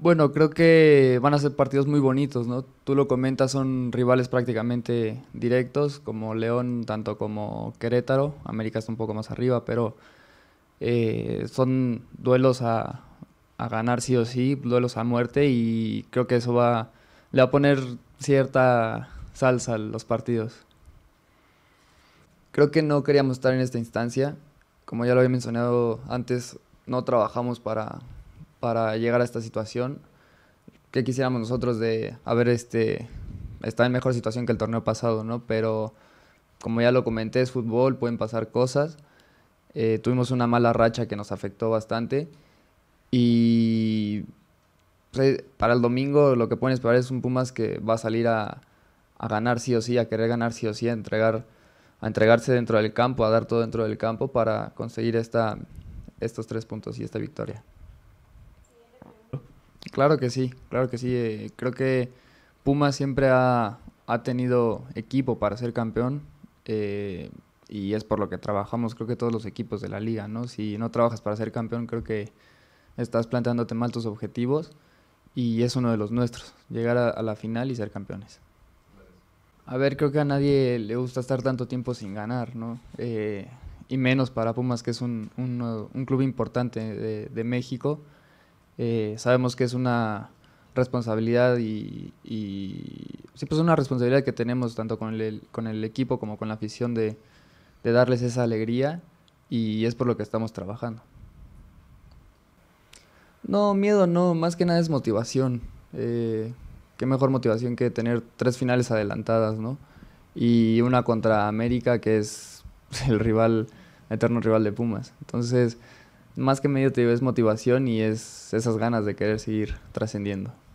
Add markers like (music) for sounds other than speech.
Bueno, creo que van a ser partidos muy bonitos, ¿no? Tú lo comentas, son rivales prácticamente directos, como León, tanto como Querétaro. América está un poco más arriba, pero eh, son duelos a, ganar sí o sí, duelos a muerte, y creo que eso va, le va a poner cierta salsa a los partidos. Creo que no queríamos estar en esta instancia. Como ya lo había mencionado antes, no trabajamos para para llegar a esta situación. que quisiéramos nosotros de haber este, en mejor situación que el torneo pasado, ¿no? Pero como ya lo comenté, es fútbol, pueden pasar cosas. Eh, tuvimos una mala racha que nos afectó bastante. Y pues, eh, para el domingo lo que pueden esperar es un Pumas que va a salir a, a, ganar sí o sí, a querer ganar sí o sí, a, entregar, a entregarse dentro del campo, a dar todo dentro del campo para conseguir esta, estos tres puntos y esta victoria. Claro que sí, claro que sí. Eh, creo que Pumas siempre ha, tenido equipo para ser campeón eh, y es por lo que trabajamos, creo que todos los equipos de la liga, ¿no? Si no trabajas para ser campeón, creo que estás planteándote mal tus objetivos y es uno de los nuestros, llegar a, la final y ser campeones. A ver, creo que a nadie le gusta estar tanto tiempo sin ganar, ¿no? Eh, y menos para Pumas, que es un, un, club importante de México. Eh, sabemos que es una responsabilidad y, sí, pues una responsabilidad que tenemos tanto con el, con el equipo como con la afición de, darles esa alegría y es por lo que estamos trabajando. No, miedo no, más que nada es motivación. Eh, qué mejor motivación que tener tres finales adelantadas, ¿no? Y una contra América, que es (laughs) el rival, eterno rival de Pumas. Entonces, más que medio te es motivación y es esas ganas de querer seguir trascendiendo.